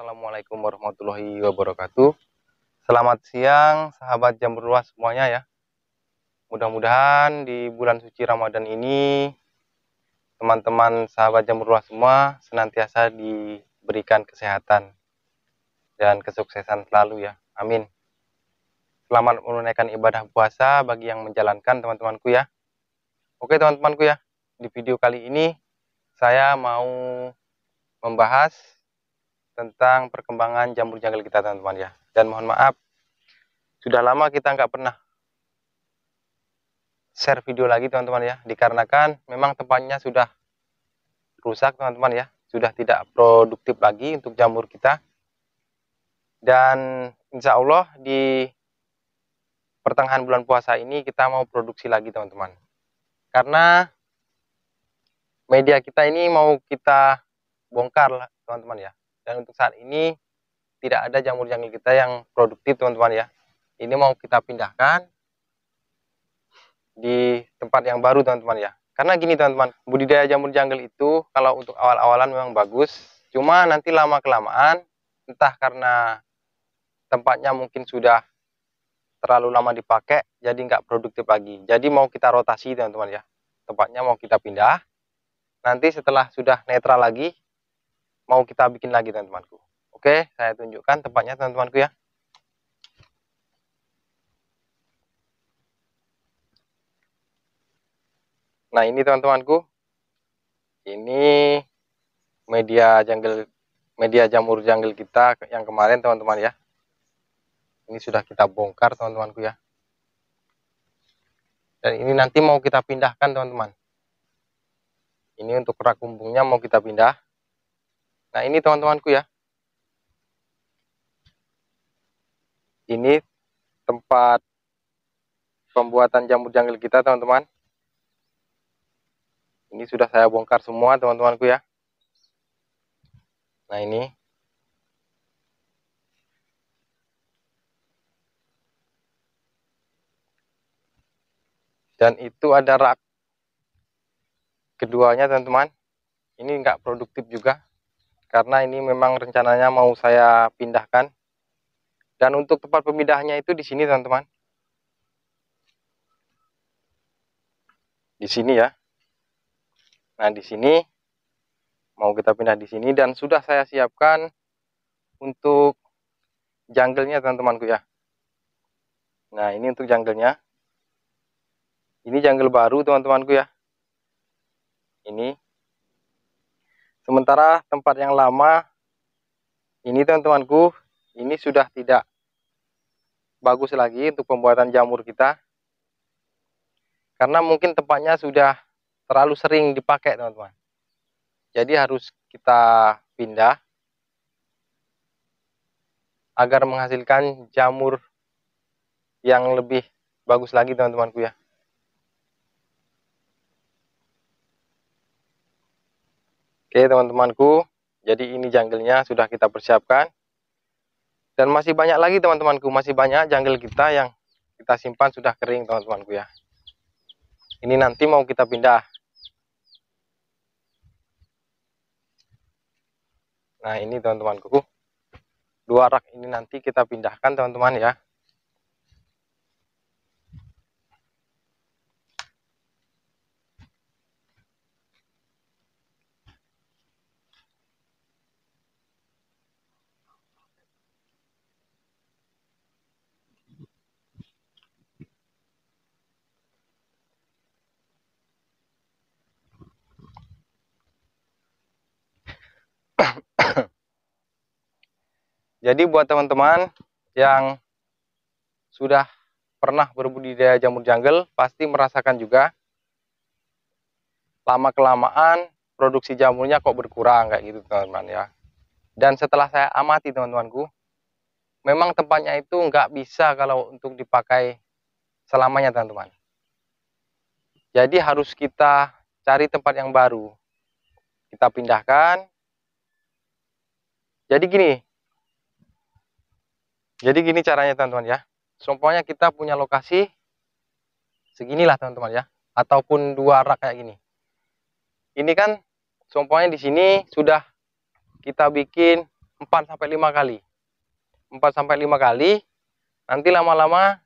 Assalamualaikum warahmatullahi wabarakatuh. Selamat siang sahabat jam berluas semuanya ya. Mudah-mudahan di bulan suci Ramadan ini teman-teman sahabat jam berluas semua senantiasa diberikan kesehatan dan kesuksesan selalu ya. Amin. Selamat menunaikan ibadah puasa bagi yang menjalankan teman-temanku ya. Oke teman-temanku ya, di video kali ini saya mau membahas tentang perkembangan jamur janggal kita teman-teman ya. Dan mohon maaf, sudah lama kita nggak pernah share video lagi teman-teman ya dikarenakan memang tempatnya sudah rusak teman-teman ya sudah tidak produktif lagi untuk jamur kita dan insya Allah di pertengahan bulan puasa ini kita mau produksi lagi teman-teman karena media kita ini mau kita bongkar teman-teman ya dan untuk saat ini tidak ada jamur jangkrik kita yang produktif teman-teman ya ini mau kita pindahkan di tempat yang baru teman-teman ya karena gini teman-teman budidaya jamur jangkrik itu kalau untuk awal-awalan memang bagus cuma nanti lama kelamaan entah karena tempatnya mungkin sudah terlalu lama dipakai jadi nggak produktif lagi jadi mau kita rotasi teman-teman ya tempatnya mau kita pindah nanti setelah sudah netral lagi mau kita bikin lagi teman-temanku oke saya tunjukkan tempatnya teman-temanku ya nah ini teman-temanku ini media jungle media jamur jungle kita yang kemarin teman-teman ya ini sudah kita bongkar teman-temanku ya dan ini nanti mau kita pindahkan teman-teman ini untuk rak kumbungnya mau kita pindah Nah, ini teman-temanku ya. Ini tempat pembuatan jamur jangkrik kita, teman-teman. Ini sudah saya bongkar semua, teman-temanku ya. Nah, ini dan itu ada rak keduanya teman-teman ini nggak produktif juga karena ini memang rencananya mau saya pindahkan. Dan untuk tempat pemindahannya itu di sini, teman-teman. Di sini ya. Nah, di sini mau kita pindah di sini dan sudah saya siapkan untuk jungle-nya, teman-temanku ya. Nah, ini untuk jungle-nya. Ini jungle baru, teman-temanku ya. Ini Sementara tempat yang lama ini teman-temanku, ini sudah tidak bagus lagi untuk pembuatan jamur kita. Karena mungkin tempatnya sudah terlalu sering dipakai teman-teman. Jadi harus kita pindah agar menghasilkan jamur yang lebih bagus lagi teman-temanku ya. Oke teman-temanku, jadi ini jungle-nya sudah kita persiapkan. Dan masih banyak lagi teman-temanku, masih banyak jungle kita yang kita simpan sudah kering teman-temanku ya. Ini nanti mau kita pindah. Nah ini teman-temanku, dua rak ini nanti kita pindahkan teman-teman ya. Jadi buat teman-teman yang sudah pernah berbudidaya jamur jungle pasti merasakan juga lama kelamaan produksi jamurnya kok berkurang kayak gitu teman-teman ya. Dan setelah saya amati teman-temanku, memang tempatnya itu nggak bisa kalau untuk dipakai selamanya teman-teman. Jadi harus kita cari tempat yang baru. Kita pindahkan. Jadi gini, jadi gini caranya teman-teman ya. Somponya kita punya lokasi seginilah teman-teman ya. Ataupun dua rak kayak gini. Ini kan somponya di sini sudah kita bikin 4 sampai 5 kali. 4 sampai 5 kali nanti lama-lama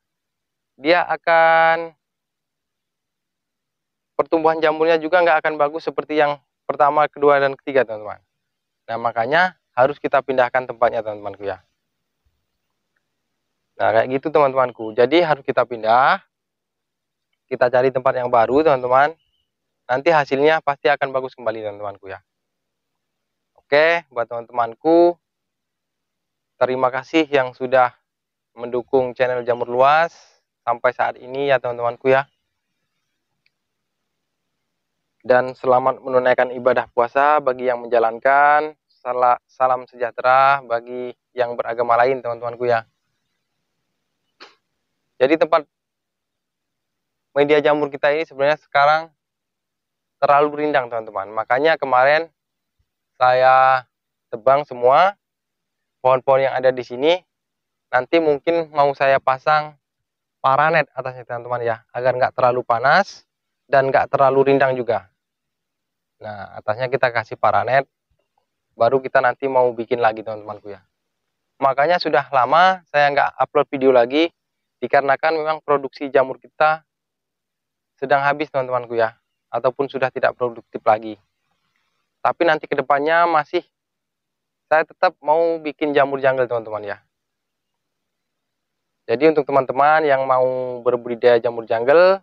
dia akan pertumbuhan jamurnya juga nggak akan bagus seperti yang pertama, kedua, dan ketiga teman-teman. Nah makanya harus kita pindahkan tempatnya teman-temanku ya. Nah, kayak gitu teman-temanku. Jadi harus kita pindah. Kita cari tempat yang baru, teman-teman. Nanti hasilnya pasti akan bagus kembali, teman-temanku ya. Oke, buat teman-temanku, terima kasih yang sudah mendukung channel Jamur Luas sampai saat ini ya, teman-temanku ya. Dan selamat menunaikan ibadah puasa bagi yang menjalankan. Salam sejahtera bagi yang beragama lain, teman-temanku ya. Jadi tempat media jamur kita ini sebenarnya sekarang terlalu rindang teman-teman. Makanya kemarin saya tebang semua pohon-pohon yang ada di sini. Nanti mungkin mau saya pasang paranet atasnya teman-teman ya, agar nggak terlalu panas dan nggak terlalu rindang juga. Nah, atasnya kita kasih paranet, baru kita nanti mau bikin lagi teman-temanku ya. Makanya sudah lama saya nggak upload video lagi, dikarenakan memang produksi jamur kita sedang habis teman-temanku ya ataupun sudah tidak produktif lagi tapi nanti kedepannya masih saya tetap mau bikin jamur jungle teman-teman ya jadi untuk teman-teman yang mau berbudidaya jamur jungle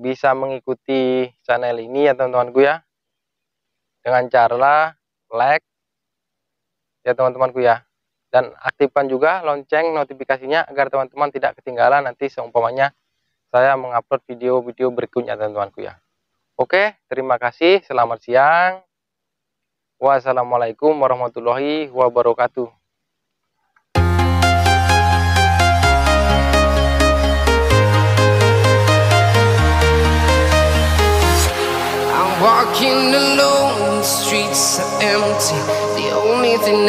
bisa mengikuti channel ini ya teman-temanku ya dengan cara like ya teman-temanku ya dan aktifkan juga lonceng notifikasinya agar teman-teman tidak ketinggalan nanti seumpamanya saya mengupload video-video berikutnya teman-temanku ya. Oke, terima kasih. Selamat siang. Wassalamualaikum warahmatullahi wabarakatuh.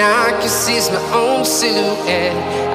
I can see my own silhouette.